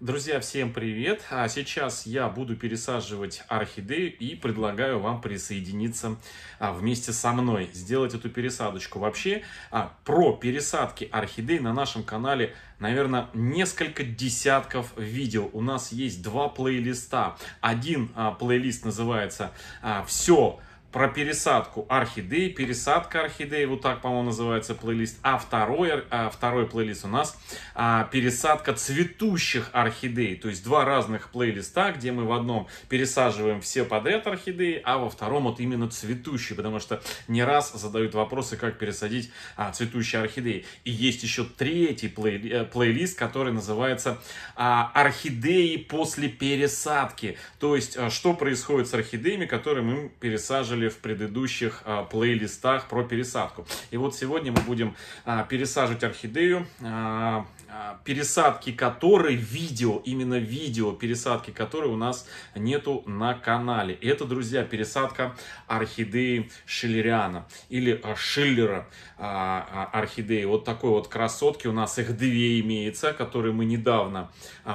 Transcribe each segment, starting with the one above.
Друзья, всем привет! А сейчас я буду пересаживать орхидею и предлагаю вам присоединиться а, вместе со мной, сделать эту пересадочку. Вообще, а, про пересадки орхидей на нашем канале, наверное, несколько десятков видео. У нас есть два плейлиста. Один а, плейлист называется а, «Все» про пересадку орхидей, пересадка орхидей, вот так, по-моему, называется плейлист. А второй, а, второй плейлист у нас а, пересадка цветущих орхидей. То есть два разных плейлиста, где мы в одном пересаживаем все подряд орхидеи, а во втором вот именно цветущие, потому что не раз задают вопросы, как пересадить а, цветущие орхидеи. И есть еще третий плей, э, плейлист, который называется а, «Орхидеи после пересадки». То есть, а, что происходит с орхидеями, которые мы пересаживали были в предыдущих а, плейлистах про пересадку. И вот сегодня мы будем а, пересаживать орхидею, а, а пересадки которой видео, именно видео пересадки которой у нас нету на канале. это, друзья, пересадка орхидеи шиллериана или а, шиллера а, орхидеи. Вот такой вот красотки у нас их две имеется, которые мы недавно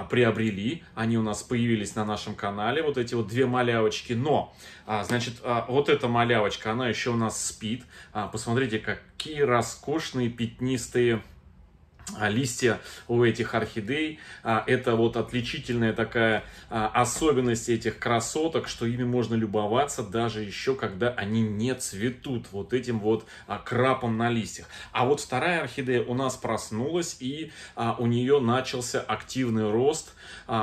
приобрели. Они у нас появились на нашем канале, вот эти вот две малявочки. Но, значит, вот это эта малявочка, она еще у нас спит. А, посмотрите, какие роскошные пятнистые а, листья у этих орхидей. А, это вот отличительная такая а, особенность этих красоток, что ими можно любоваться даже еще, когда они не цветут вот этим вот крапом на листьях. А вот вторая орхидея у нас проснулась, и у нее начался активный рост,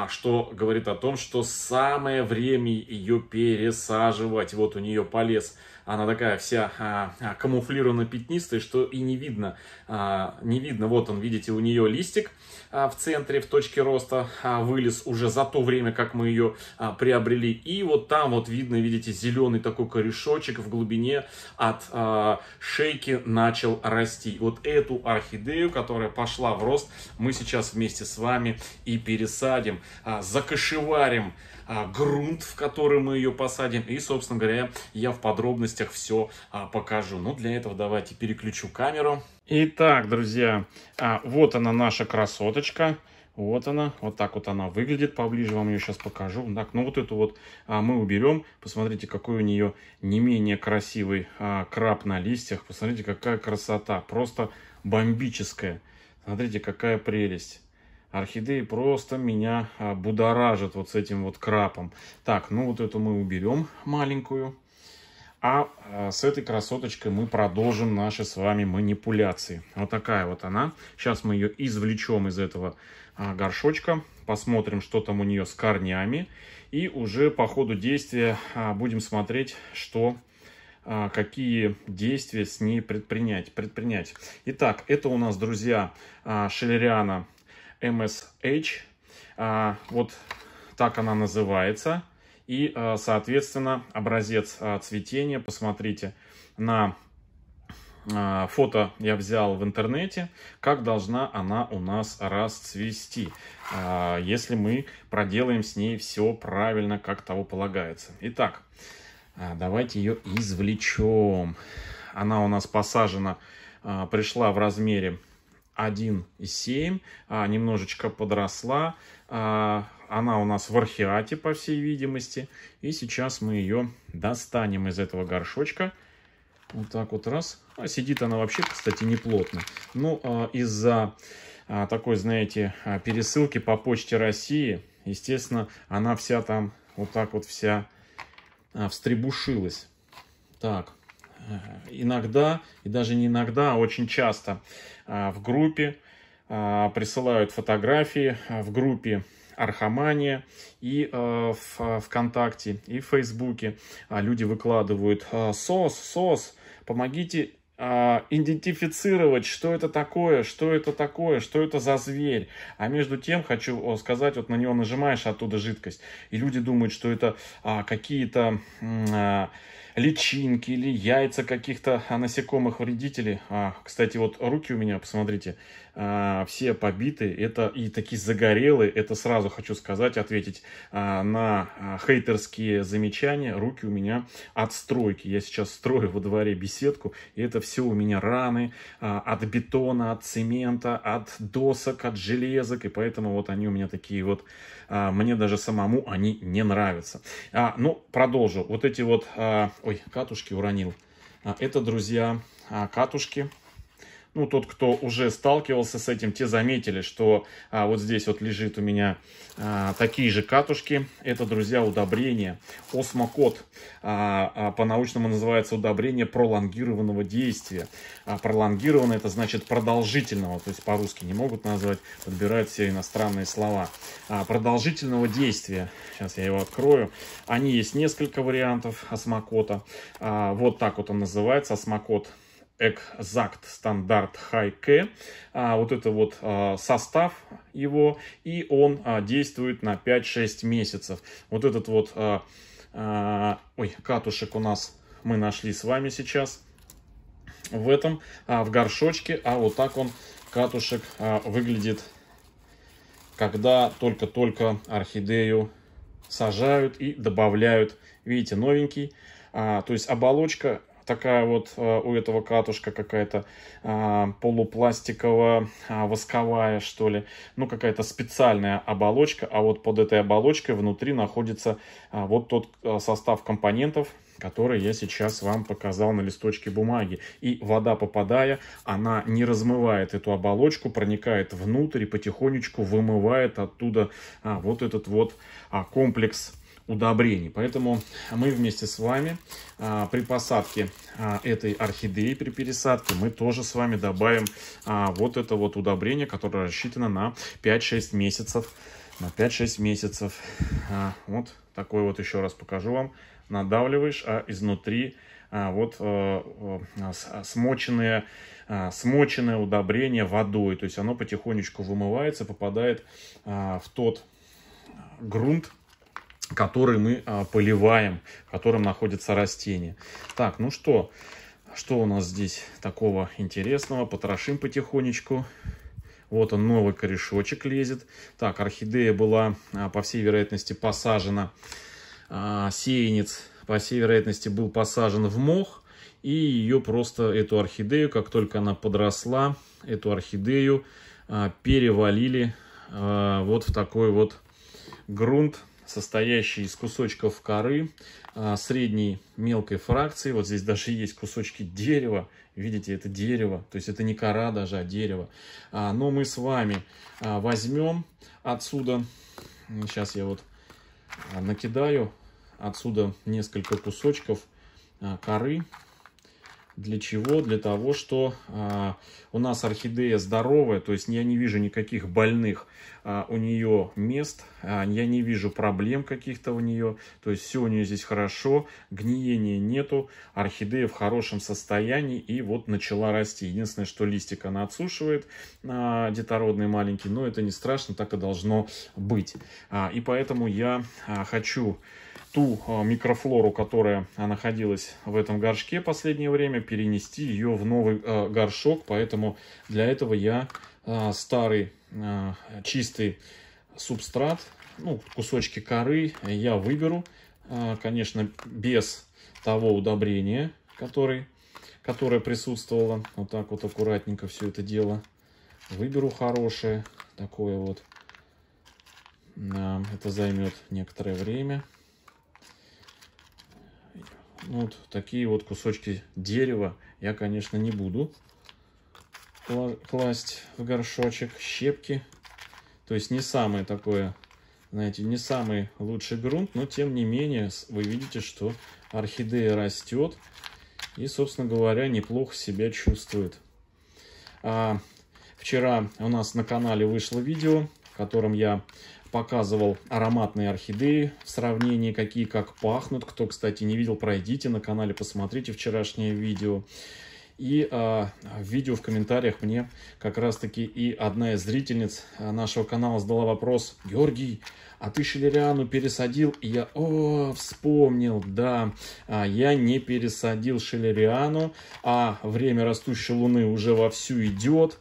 что говорит о том, что самое время ее пересаживать. Вот у нее полез она такая вся а, камуфлирована пятнистой, что и не видно. А, не видно, вот он, видите, у нее листик а, в центре, в точке роста а, вылез уже за то время, как мы ее а, приобрели. И вот там вот видно, видите, зеленый такой корешочек в глубине от а, шейки начал расти. Вот эту орхидею, которая пошла в рост, мы сейчас вместе с вами и пересадим, а, закошеварим. А, грунт, в который мы ее посадим. И, собственно говоря, я в подробностях все а, покажу. Но ну, для этого давайте переключу камеру. Итак, друзья, а, вот она наша красоточка. Вот она, вот так вот она выглядит, поближе вам ее сейчас покажу. Так, ну вот эту вот а, мы уберем, посмотрите, какой у нее не менее красивый а, краб на листьях. Посмотрите, какая красота, просто бомбическая. Смотрите, какая прелесть. Орхидеи просто меня а, будоражат вот с этим вот крапом. Так, ну вот эту мы уберем маленькую. А, а с этой красоточкой мы продолжим наши с вами манипуляции. Вот такая вот она. Сейчас мы ее извлечем из этого а, горшочка. Посмотрим, что там у нее с корнями. И уже по ходу действия будем смотреть, что какие действия с ней предпринять. предпринять. Итак, это у нас, друзья, шелериана MSH. А, вот так она называется. И, а, соответственно, образец а, цветения, посмотрите, на фото я взял в интернете, как должна она у нас расцвести, если мы проделаем с ней все правильно, как того полагается. Итак, давайте ее извлечем. Она у нас посажена, пришла в размере 1,7, а, немножечко подросла. А, она у нас в архиате по всей видимости. И сейчас мы ее достанем из этого горшочка. Вот так вот раз. А сидит она вообще, кстати, неплотно. Ну, а, из-за такой, знаете, пересылки по почте России, естественно, она вся там вот так вот вся встребушилась. Так, иногда, и даже не иногда, а очень часто а, в группе а, присылают фотографии а, в группе Архамания и в ВКонтакте, и в Фейсбуке люди выкладывают «СОС, СОС, помогите идентифицировать, что это такое, что это такое, что это за зверь. А между тем, хочу сказать, вот на него нажимаешь, оттуда жидкость. И люди думают, что это э, какие-то... Э, личинки или яйца каких-то а, насекомых вредителей. А, кстати, вот руки у меня, посмотрите, а, все побиты, это и такие загорелые, это сразу хочу сказать, ответить а, на а, хейтерские замечания, руки у меня от стройки, я сейчас строю во дворе беседку, и это все у меня раны от бетона, от цемента, от досок, от железок, и поэтому вот они у меня такие вот, мне даже самому они не нравятся. ну, продолжу, вот эти вот, ой, катушки уронил, это, друзья, катушки ну, тот, кто уже сталкивался с этим, те заметили, что а, вот здесь вот лежит у меня а, такие же катушки. Это, друзья, удобрение Осмокод. А, а, По-научному называется удобрение пролонгированного действия. А, пролонгированное, это значит продолжительного, то есть по-русски не могут назвать, подбирают все иностранные слова. А, продолжительного действия. Сейчас я его открою. Они есть несколько вариантов осмокота. А, вот так вот он называется, Осмокод. Exact Standard High K. вот это вот а, состав его, и он а, действует на 5-6 месяцев. Вот этот вот, а, ой, катушек у нас мы нашли с вами сейчас в этом, в горшочке, а вот так он, катушек, выглядит, когда только-только орхидею сажают и добавляют. Видите, новенький. то есть оболочка такая вот э, у этого катушка какая-то а, полупластиковая, а, восковая, что ли. Ну, какая-то специальная оболочка, а вот под этой оболочкой внутри находится а, вот тот э, состав компонентов, который я сейчас вам показал на листочке бумаги. И вода, попадая, она не размывает эту оболочку, проникает внутрь и потихонечку вымывает оттуда вот этот вот а, комплекс удобрений. Поэтому мы вместе с вами а, при посадке а, этой орхидеи, при пересадке, мы тоже с вами добавим а, вот это вот удобрение, которое рассчитано на 5-6 месяцев. На 5-6 месяцев. вот такой вот еще раз покажу вам. Надавливаешь, а изнутри вот э, э, смоченное смоченное удобрение водой. То есть оно потихонечку вымывается, попадает в тот грунт, который мы а, поливаем, в котором находятся растения. Так, ну что, что у нас здесь такого интересного? Потрошим потихонечку. Вот он, новый корешочек лезет. Так, орхидея была, а, по всей вероятности, посажена. А, сеянец, по всей вероятности, был посажен в мох. И ее просто, эту орхидею, как только она подросла, эту орхидею перевалили вот в такой вот грунт состоящий из кусочков коры, а, средней мелкой фракции. Вот здесь даже есть кусочки дерева. Видите, это дерево. То есть это не кора даже, а дерево. А, но мы с вами а, возьмем отсюда, сейчас я вот накидаю отсюда несколько кусочков коры. Для чего? Для того, что а, у нас орхидея здоровая, то есть я не вижу никаких больных а, у нее мест, а, я не вижу проблем каких-то у нее, то есть все у нее здесь хорошо, гниения нету, орхидея в хорошем состоянии и вот начала расти. Единственное, что листик она отсушивает, а, детородный маленький, но это не страшно, так и должно быть. А, и поэтому я а, хочу ту а, микрофлору, которая а, находилась в этом горшке последнее время, перенести ее в новый а, горшок. Поэтому для этого я старый чистый субстрат, ну, кусочки коры я выберу, конечно, без того удобрения, который, которое присутствовало. Вот так вот аккуратненько все это дело выберу хорошее, такое вот. Это займет некоторое время. Вот такие вот кусочки дерева я, конечно, не буду класть в горшочек. Щепки. То есть не самое такое, знаете, не самый лучший грунт, но тем не менее вы видите, что орхидея растет и, собственно говоря, неплохо себя чувствует. А, вчера у нас на канале вышло видео в котором я показывал ароматные орхидеи в сравнении, какие как пахнут. Кто, кстати, не видел, пройдите на канале, посмотрите вчерашнее видео. И э, в видео в комментариях мне как раз-таки и одна из зрительниц а, нашего канала задала вопрос. Георгий, а ты шелериану пересадил? И я, о, вспомнил, да, а, я не пересадил шелериану, а время растущей луны уже вовсю идет.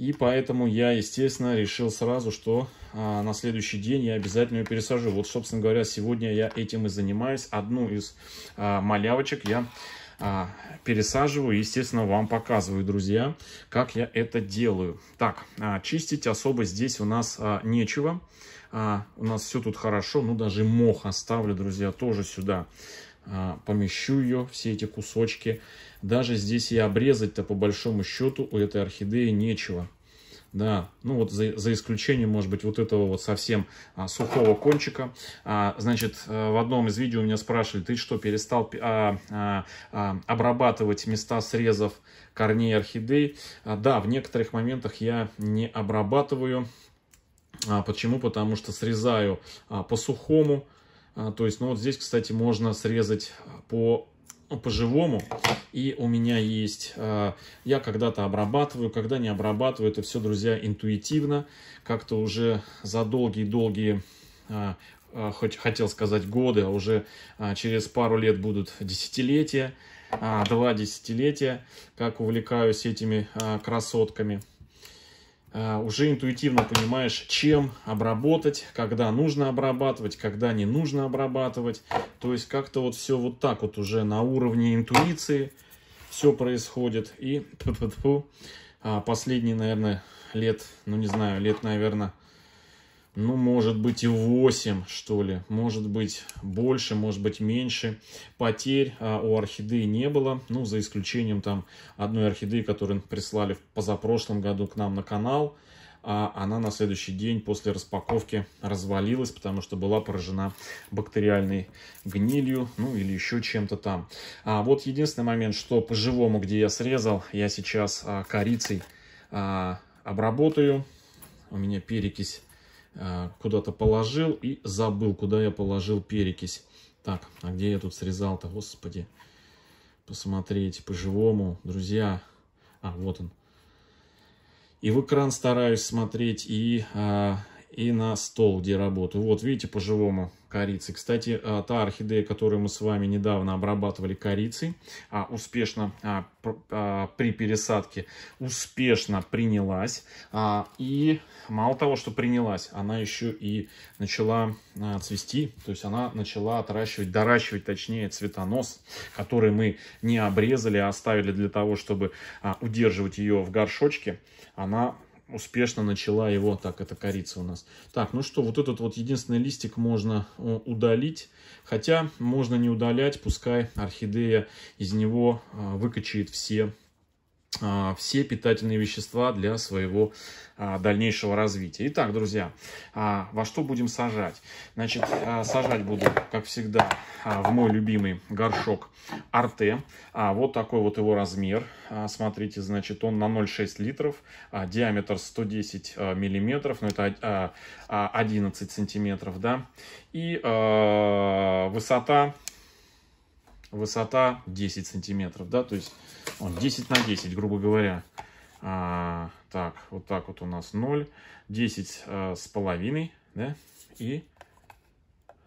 И поэтому я, естественно, решил сразу, что а, на следующий день я обязательно ее пересажу. Вот, собственно говоря, сегодня я этим и занимаюсь. Одну из а, малявочек я а, пересаживаю. Естественно, вам показываю, друзья, как я это делаю. Так, а, чистить особо здесь у нас а, нечего. А, у нас все тут хорошо. Ну, даже мох оставлю, друзья, тоже сюда. А, помещу ее, все эти кусочки. Даже здесь и обрезать-то по большому счету у этой орхидеи нечего. Да, ну вот за, за исключением, может быть, вот этого вот совсем а, сухого кончика. А, значит, э, в одном из видео меня спрашивали, ты что, перестал а, а, а, обрабатывать места срезов корней орхидей? А, да, в некоторых моментах я не обрабатываю. А, почему? Потому что срезаю а, по сухому, а, то есть, ну вот здесь, кстати, можно срезать по ну, по-живому. И у меня есть, а, я когда-то обрабатываю, когда не обрабатываю, это все, друзья, интуитивно. Как-то уже за долгие-долгие, а, хоть хотел сказать годы, а уже через пару лет будут десятилетия, два десятилетия, как увлекаюсь этими красотками. Э, уже интуитивно понимаешь, чем обработать, когда нужно обрабатывать, когда не нужно обрабатывать. То есть как-то вот все вот так вот уже на уровне интуиции все происходит. И тьфу а, последние, наверное, лет, ну не знаю, лет, наверное, ну, может быть, и 8, что ли. Может быть, больше, может быть, меньше. Потерь а, у орхидеи не было. Ну, за исключением там одной орхидеи, которую прислали в позапрошлом году к нам на канал. А она на следующий день после распаковки развалилась, потому что была поражена бактериальной гнилью, ну или еще чем-то там. А вот единственный момент, что по живому, где я срезал, я сейчас а, корицей а, обработаю. У меня перекись Э, куда-то положил и забыл, куда я положил перекись. Так, а где я тут срезал-то, господи. Посмотреть по-живому, друзья. А, вот он. И в экран стараюсь смотреть, и, а, и на стол, где работаю. Вот, видите, по-живому корицы. Кстати, э, та орхидея, которую мы с вами недавно обрабатывали корицей, а, успешно а, а, при пересадке успешно принялась. И мало того, что принялась, она еще и начала цвести. То есть она начала отращивать, доращивать, точнее, цветонос, который мы не обрезали, а оставили для того, чтобы удерживать ее в горшочке. Она успешно начала его, так, это корица у нас. Так, ну что, вот этот вот единственный листик можно э, удалить, хотя можно не удалять, пускай орхидея из него э, выкачает все а, все питательные вещества для своего а, дальнейшего развития. Итак, друзья, а, во что будем сажать? Значит, сажать буду, как всегда, в мой любимый горшок Арте. Вот такой вот его размер. Смотрите, значит, он на 0,6 литров, диаметр 110 миллиметров, ну это 11 сантиметров, да, и высота, высота 10 сантиметров, да, то есть вот 10 на 10, грубо говоря. А, так, вот так вот у нас 0. 10 а, с половиной, да? И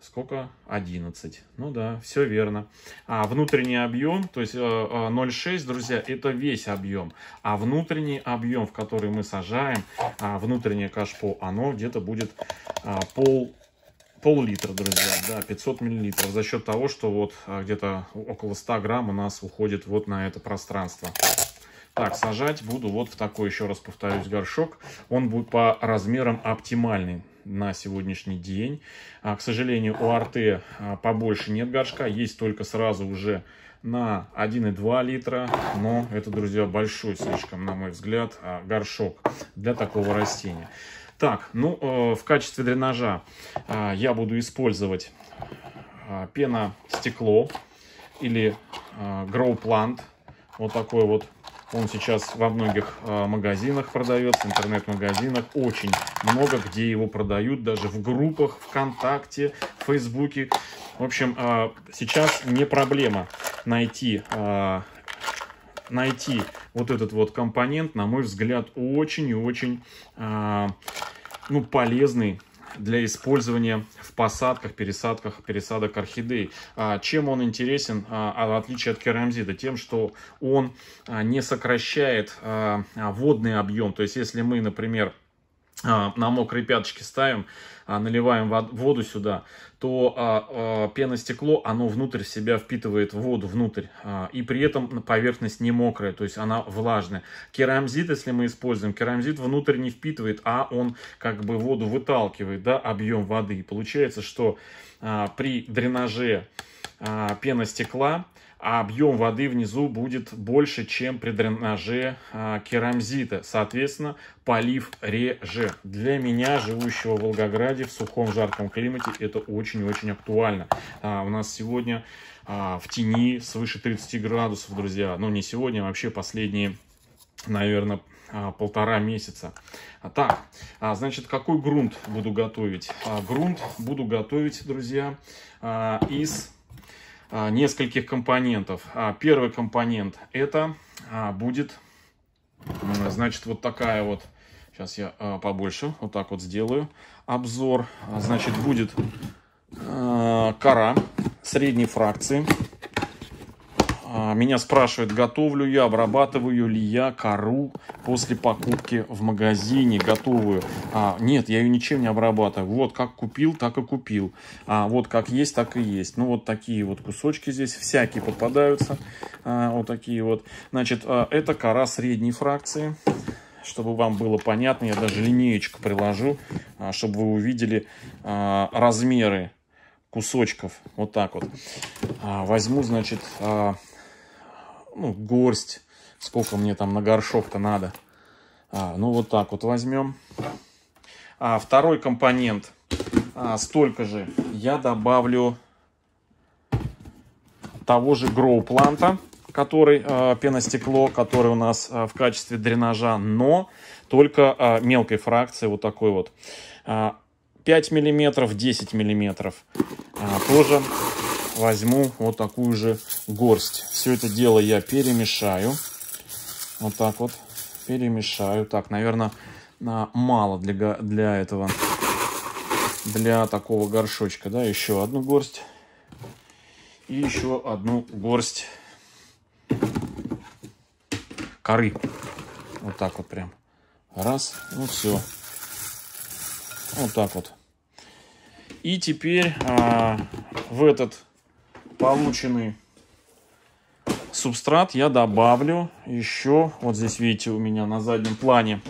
сколько? 11. Ну да, все верно. А внутренний объем, то есть 0,6, а, а, друзья, это весь объем. А внутренний объем, в который мы сажаем, а внутреннее кашпо, оно где-то будет пол пол-литра, друзья, да, 500 миллилитров, за счет того, что вот а, где-то около 100 грамм у нас уходит вот на это пространство. Так, сажать буду вот в такой, еще раз повторюсь, горшок. Он будет по размерам оптимальный на сегодняшний день. А, к сожалению, у Арте а, побольше нет горшка, есть только сразу уже на 1,2 литра, но это, друзья, большой слишком, на мой взгляд, а, горшок для такого растения. Так, ну, э, в качестве дренажа э, я буду использовать э, пеностекло или э, Grow Plant. Вот такой вот. Он сейчас во многих э, магазинах продается, интернет-магазинах. Очень много где его продают, даже в группах ВКонтакте, в Фейсбуке. В общем, э, сейчас не проблема найти э, найти вот этот вот компонент, на мой взгляд, очень и очень э, ну, полезный для использования в посадках, пересадках, пересадок орхидей. А, чем он интересен, а, а, в отличие от керамзита? Тем, что он не сокращает водный объем. То есть, если мы, например, а, на мокрые пяточки ставим, а, наливаем воду сюда, то а, пеностекло, оно внутрь себя впитывает воду внутрь, и при этом поверхность не мокрая, то есть она влажная. Керамзит, если мы используем, керамзит внутрь не впитывает, а он как бы воду выталкивает, да, объем воды. И получается, что при дренаже пеностекла а объем воды внизу будет больше, чем при дренаже а, керамзита. Соответственно, полив реже. Для меня, живущего в Волгограде, в сухом жарком климате, это очень-очень актуально. А, у нас сегодня а, в тени свыше 30 градусов, друзья. Ну, не сегодня, а вообще последние наверное, а, полтора месяца. А, так, а, значит, какой грунт буду готовить? Грунт буду готовить, друзья, из а, нескольких компонентов. А, первый компонент это а, будет, э, значит, вот такая вот, сейчас я побольше вот так вот сделаю обзор. Значит, будет кора средней фракции. А, меня спрашивают, готовлю я, обрабатываю ли я кору после покупки в магазине готовую. А, нет, я ее ничем не обрабатываю. Вот как купил, так и купил. А, вот как есть, так и есть. Ну вот такие вот кусочки здесь всякие попадаются. А, вот такие вот. Значит, а, это кора средней фракции. Чтобы вам было понятно, я даже линеечку приложу, а, чтобы вы увидели а, размеры кусочков. Вот так вот. А, возьму, значит, а, ну, горсть, сколько мне там на горшок-то надо. А, ну, вот так вот возьмем. А, второй компонент, а, столько же, я добавлю того же гроу-планта, который э, пеностекло, который у нас э, в качестве дренажа, но только э, мелкой фракции, вот такой вот. Э, 5 миллиметров, 10 миллиметров. Э, тоже возьму вот такую же горсть. Все это дело я перемешаю. Вот так вот перемешаю. Так, наверное, а, мало для, для этого, для такого горшочка. Да, еще одну горсть. И еще одну горсть коры. Вот так вот прям. Раз, ну все. Вот так вот. И теперь а, в этот полученный субстрат я добавлю еще, вот здесь видите у меня на заднем плане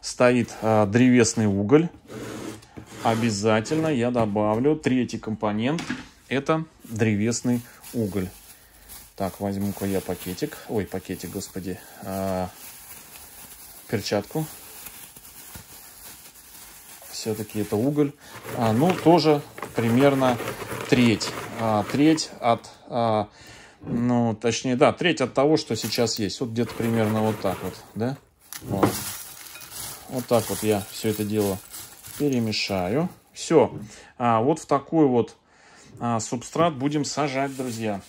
стоит э, древесный уголь. Обязательно я добавлю третий компонент, это древесный уголь. Так, возьму-ка я пакетик, ой, пакетик, господи, э, перчатку. Все-таки это уголь. А, ну, тоже примерно треть. А, треть от, а, ну, точнее, да, треть от того, что сейчас есть. Вот где-то примерно вот так вот, да? Вот. вот так вот я все это дело перемешаю. Все. А, вот в такой вот субстрат будем сажать, друзья.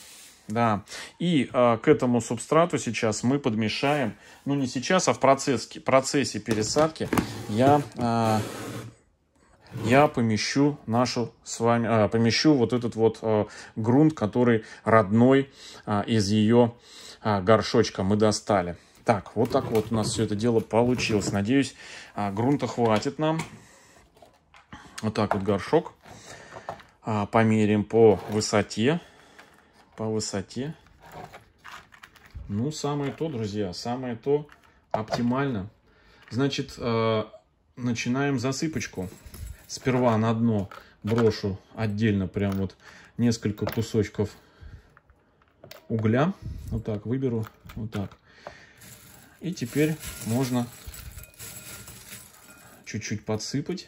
Да. И а, к этому субстрату сейчас мы подмешаем, ну не сейчас, а в процессе, процессе пересадки я я помещу нашу с вами, а, помещу вот этот вот а, грунт, который родной а, из ее а, горшочка мы достали. Так, вот так вот у нас все это дело получилось. Надеюсь, грунта хватит нам. Вот так вот горшок. Померим по высоте. По высоте. Ну, самое то, друзья, самое то оптимально. Значит, начинаем засыпочку сперва на дно брошу отдельно прям вот несколько кусочков угля. Вот так выберу, вот так. И теперь можно чуть-чуть подсыпать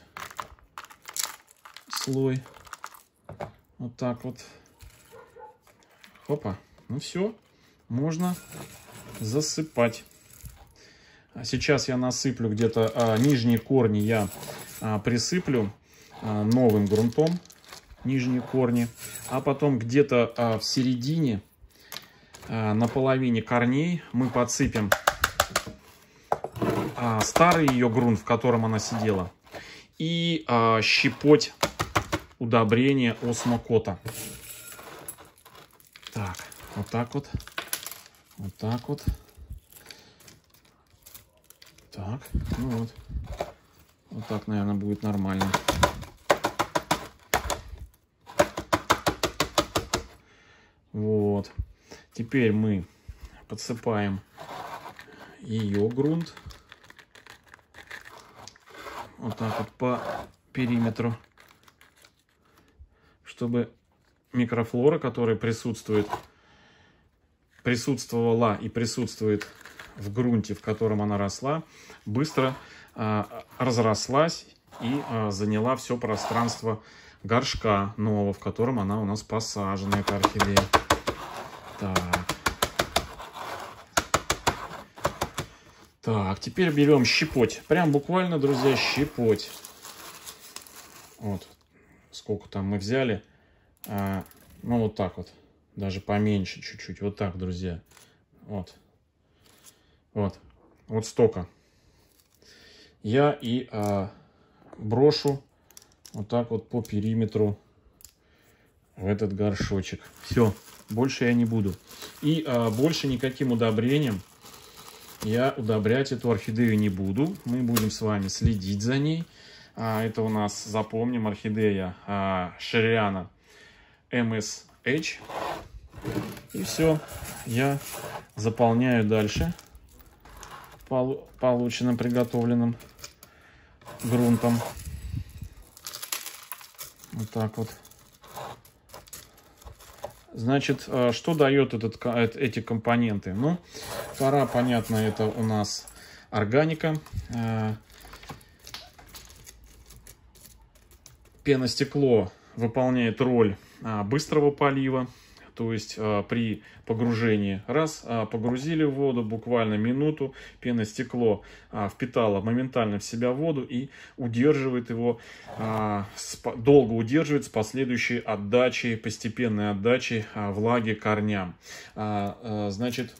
слой. Вот так вот. Опа, ну все, можно засыпать. А сейчас я насыплю где-то а, нижние корни я а, присыплю а, новым грунтом нижние корни, а потом где-то а, в середине, на половине корней мы подсыпем старый ее грунт, в котором она сидела, и щепоть удобрения осмокота. Так, вот так вот, вот так вот. Так, ну вот. Вот так, наверное, будет нормально. Вот. Теперь мы подсыпаем ее грунт. Вот так вот по периметру. Чтобы микрофлора, которая присутствует, присутствовала и присутствует в грунте, в котором она росла, быстро а, разрослась и а, заняла все пространство горшка нового, в котором она у нас посажена, эта орхидея. Так. Так, теперь берем щепоть. Прям буквально, друзья, щепоть. Вот. Сколько там мы взяли. А, ну, вот так вот. Даже поменьше чуть-чуть. Вот так, друзья. Вот. Вот. Вот столько я и а, брошу вот так вот по периметру в этот горшочек. Все, больше я не буду. И а, больше никаким удобрением я удобрять эту орхидею не буду. Мы будем с вами следить за ней. А, это у нас, запомним, орхидея а, Шериана MSH. И все, я заполняю дальше полученным, приготовленным грунтом. Вот так вот. Значит, а, что дает этот, эти компоненты? Ну, пора, понятно, это у нас органика. Э, пеностекло выполняет роль а, быстрого полива. То есть а, при погружении раз а, погрузили в воду, буквально минуту стекло а, впитало моментально в себя воду и удерживает его, долго удерживает с последующей отдачей, постепенной отдачей влаги корням. Значит,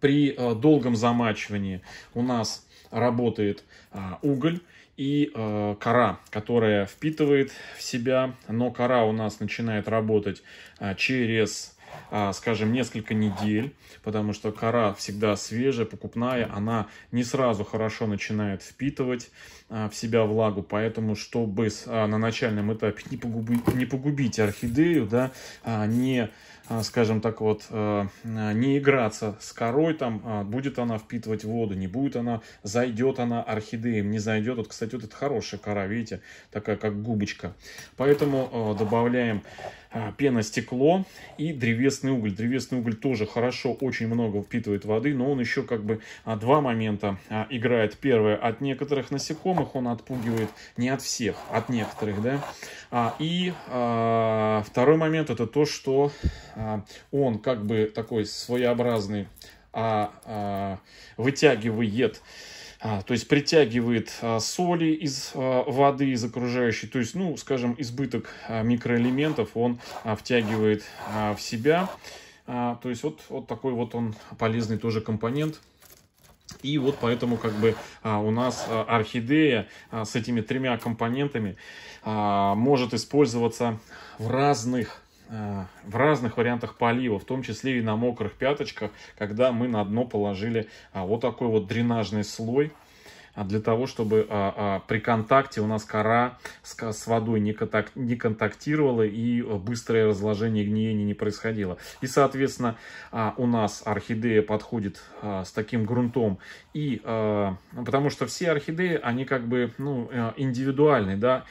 при долгом замачивании у нас работает уголь, и э, кора, которая впитывает в себя, но кора у нас начинает работать э, через э, скажем, несколько недель, потому что кора всегда свежая, покупная, она не сразу хорошо начинает впитывать э, в себя влагу, поэтому, чтобы э, на начальном этапе не погубить, не погубить орхидею, да, а не Э, скажем так вот, э, э, не играться с корой, там, а будет она впитывать воду, не будет она, зайдет она орхидеем, не зайдет. Вот, кстати, вот это хорошая кора, видите, такая как губочка. Поэтому добавляем а, пеностекло и древесный уголь. Древесный уголь тоже хорошо, очень много впитывает воды, но он еще как бы а, два момента а, играет. Первое, от некоторых насекомых он отпугивает, не от всех, от некоторых, да. И второй момент, это то, что он как бы такой своеобразный, вытягивает а, то есть притягивает а, соли из а, воды, из окружающей. То есть, ну, скажем, избыток микроэлементов он втягивает в себя. то есть вот, вот такой вот он полезный тоже компонент. И вот поэтому как бы у нас орхидея с этими тремя компонентами может использоваться в разных Э, в разных вариантах полива, в том числе и на мокрых пяточках, когда мы на дно положили а, вот такой вот дренажный слой. А для того, чтобы а, а, при контакте у нас кора с с водой не контак не контактировала и быстрое разложение гниения не происходило. И, соответственно, у нас орхидея подходит с таким грунтом. И потому что все орхидеи, они как бы ну, э, индивидуальны, да,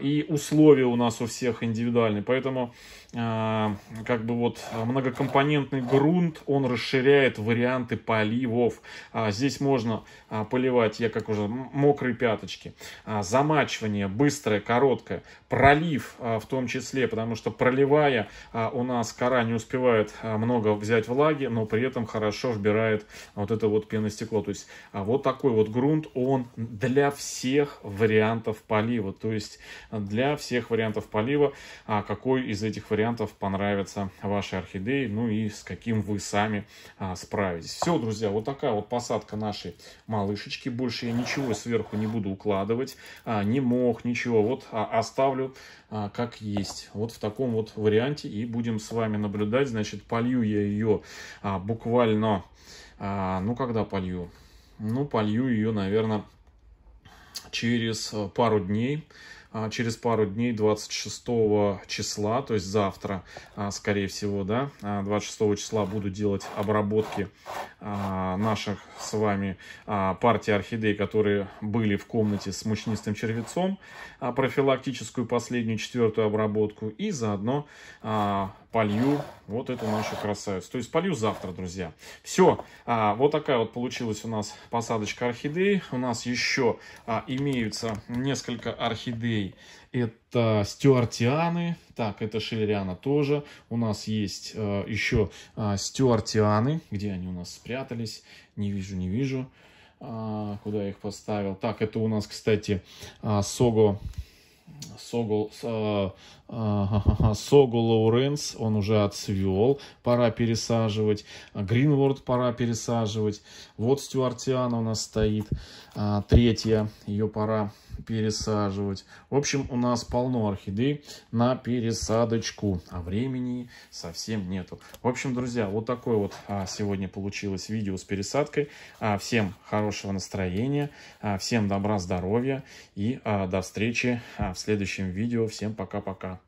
и условия у нас у всех индивидуальны. Поэтому как бы вот многокомпонентный грунт, он расширяет варианты поливов. Здесь можно поливать, я как уже мокрые пяточки. А, замачивание быстрое, короткое. Пролив а, в том числе, потому что проливая, а, у нас кора не успевает много взять влаги, но при этом хорошо вбирает вот это вот пеностекло. То есть вот такой вот грунт, он для всех вариантов полива. То есть для всех вариантов полива, какой из этих вариантов понравится вашей орхидеи ну и с каким вы сами справитесь. Все, друзья, вот такая вот посадка нашей малышечки. Больше больше я ничего сверху не буду укладывать, а, не мох, ничего. Вот а, оставлю а, как есть. Вот в таком вот варианте и будем с вами наблюдать. Значит, полью я ее а, буквально, а, ну когда полью? Ну, полью ее, наверное, через пару дней. А, через пару дней, 26 числа, то есть завтра, а, скорее всего, да, 26 а, числа буду делать обработки наших с вами партий орхидей, которые были в комнате с мучнистым червецом, профилактическую последнюю четвертую обработку и заодно полью вот эту нашу красавицу. То есть полью завтра, друзья. Все, а, вот такая вот получилась у нас посадочка орхидей. У нас еще а, имеются несколько орхидей. Это стюартианы, так, это шелериана тоже. У нас есть а, э, еще а, стюартианы, где они у нас спрятались. Не вижу, не вижу, а, куда я их поставил. Так, это у нас, кстати, а, сого Согул, а, а, Согу Лоуренс, он уже отцвел, пора пересаживать. Гринворд пора пересаживать. Вот Стюартиана у нас стоит, а, третья, ее пора пересаживать. В общем, у нас полно орхидей на пересадочку, а времени совсем нету. В общем, друзья, вот такое вот а, сегодня получилось видео с пересадкой. А, всем хорошего настроения, а, всем добра, здоровья и до встречи в следующем видео. Всем пока-пока.